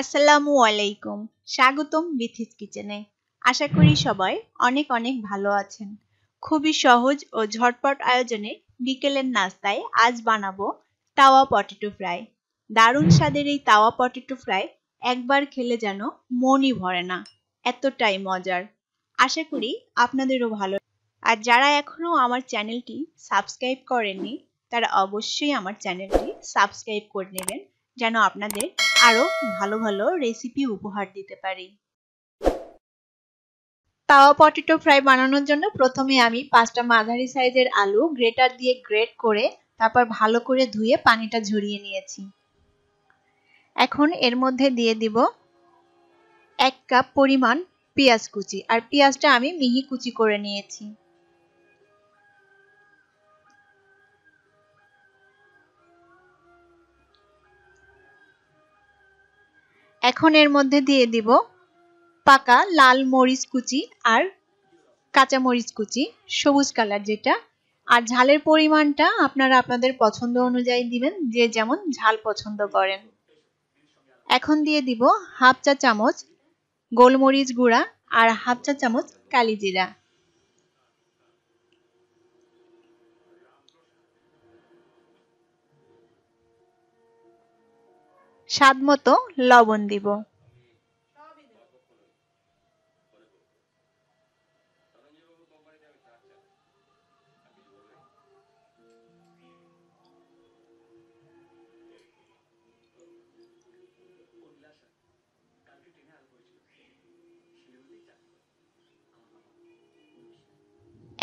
আসসালামু আলাইকুম স্বাগতম বিথিস কিচেনে আশা করি সবাই অনেক অনেক ভালো আছেন খুবই সহজ ও ঝটপট আয়োজনে বিকেলের নাস্তায় আজ বানাবো তাওয়া পটেটো ফ্রাই দারুণ স্বাদের এই তাওয়া পটেটো ফ্রাই একবার খেলে যেন মনই ভরে না এতটাই মজার আশা করি আপনাদেরও ভালো আর যারা এখনও আমার চ্যানেলটি সাবস্ক্রাইব করেননি তারা অবশ্যই আমার চ্যানেলটি সাবস্ক্রাইব করে নেবেন যেন আপনাদের আরও ভালো ভালো রেসিপি উপহার দিতে পারি তাওয়া পটেটো ফ্রাই বানানোর জন্য প্রথমে আমি পাঁচটা মাঝারি সাইজের আলু গ্রেটার দিয়ে গ্রেট করে তারপর ভালো করে ধুয়ে পানিটা ঝরিয়ে নিয়েছি এখন এর মধ্যে দিয়ে দিব এক কাপ পরিমাণ পেঁয়াজ কুচি আর পেঁয়াজটা আমি মিহি কুচি করে নিয়েছি এখন এর মধ্যে দিয়ে দিব পাকা লাল মরিচ কুচি আর কাঁচা মরিচ কুচি সবুজ কালার যেটা আর ঝালের পরিমাণটা আপনারা আপনাদের পছন্দ অনুযায়ী দিবেন যে যেমন ঝাল পছন্দ করেন এখন দিয়ে দিব হাফ চা চামচ গোলমরিচ গুঁড়া আর হাফ চা চামচ কালিজিরা স্বাদ মতো লবণ দিব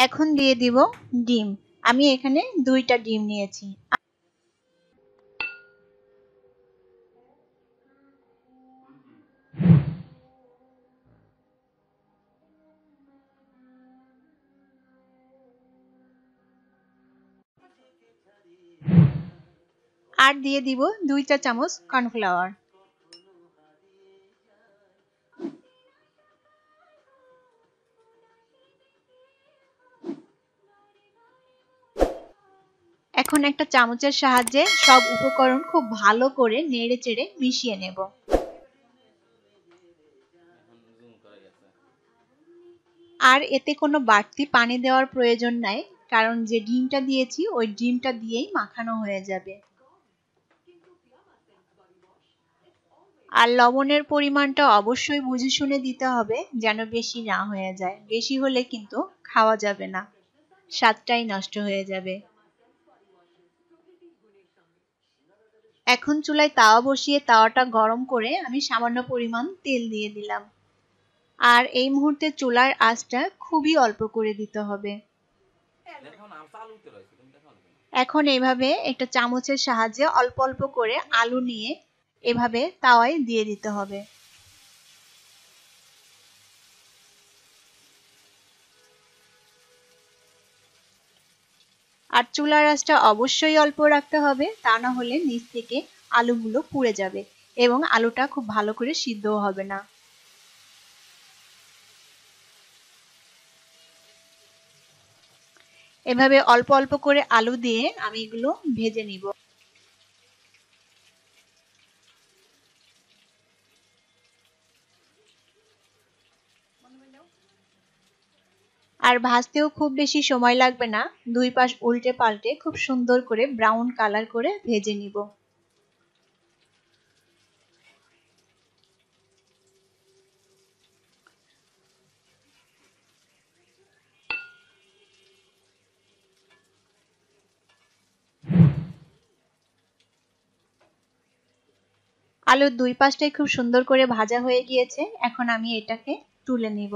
এখন দিয়ে দিব ডিম আমি এখানে দুইটা ডিম নিয়েছি আর দিয়ে দিব দুই চা চামচ কর্নফ্লাওয়ার এখন একটা চামচের সাহায্যে সব উপকরণ খুব ভালো করে নেড়ে চেড়ে মিশিয়ে নেব আর এতে কোনো বাড়তি পানি দেওয়ার প্রয়োজন নাই কারণ যে ডিমটা দিয়েছি ওই ডিমটা দিয়েই মাখানো হয়ে যাবে আর লবণের পরিমাণটা অবশ্যই বুঝে শুনে দিতে হবে যেন বেশি না হয়ে যায় বেশি হলে কিন্তু খাওয়া যাবে না স্বাদটাই নষ্ট হয়ে যাবে এখন চুলায় তাওয়া বসিয়ে তাওয়াটা গরম করে আমি সামান্য পরিমাণ তেল দিয়ে দিলাম আর এই মুহূর্তে চুলার আঁচটা খুবই অল্প করে দিতে হবে এখন এইভাবে একটা চামচের সাহায্যে অল্প অল্প করে আলু নিয়ে এভাবে তাওয়ায় দিয়ে দিতে হবে আর চুলার আঁচটা অবশ্যই অল্প রাখতে হবে তা না হলে নিচ থেকে আলুগুলো পুড়ে যাবে এবং আলুটা খুব ভালো করে সিদ্ধও হবে না এভাবে অল্প অল্প করে আলু দিয়ে আমি এগুলো ভেজে নিব আর ভাজতেও খুব বেশি সময় লাগবে না দুই পাশ উল্টে পাল্টে খুব সুন্দর করে ব্রাউন কালার করে ভেজে নিব আলুর দুই পাশটাই খুব সুন্দর করে ভাজা হয়ে গিয়েছে এখন আমি এটাকে তুলে নেব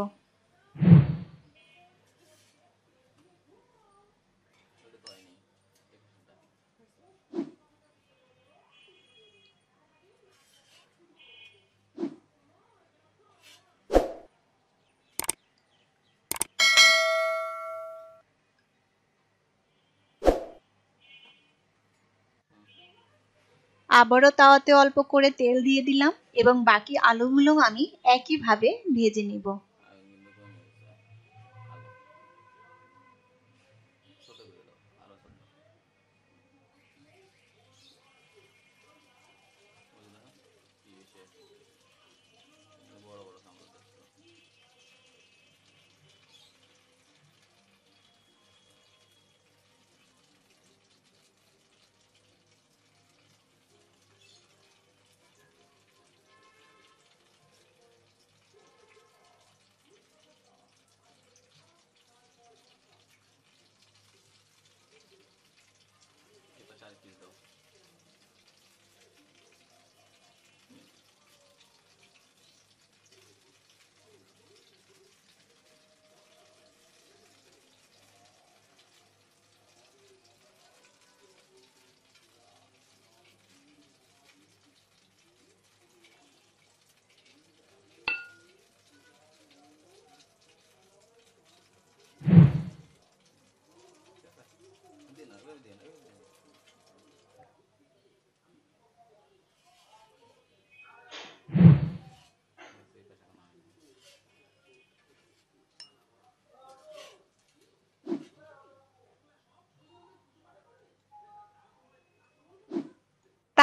আবারও তাওয়াতে অল্প করে তেল দিয়ে দিলাম এবং বাকি আলুগুলো আমি একইভাবে ভেজে নিব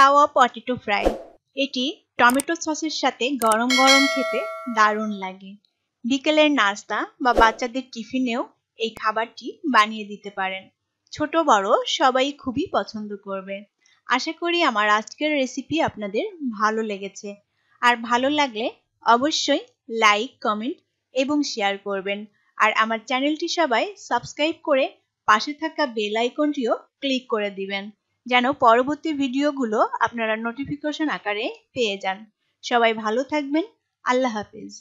তাওয়া পটেটো ফ্রাই এটি টমেটো সসের সাথে গরম গরম খেতে দারুণ লাগে বিকেলের নাস্তা বা বাচ্চাদের টিফিনেও এই খাবারটি বানিয়ে দিতে পারেন ছোট বড় সবাই খুবই পছন্দ করবে আশা করি আমার আজকের রেসিপি আপনাদের ভালো লেগেছে আর ভালো লাগলে অবশ্যই লাইক কমেন্ট এবং শেয়ার করবেন আর আমার চ্যানেলটি সবাই সাবস্ক্রাইব করে পাশে থাকা বেল আইকনটিও ক্লিক করে দিবেন যেন পরবর্তী ভিডিওগুলো আপনারা নোটিফিকেশন আকারে পেয়ে যান সবাই ভালো থাকবেন আল্লাহ হাফিজ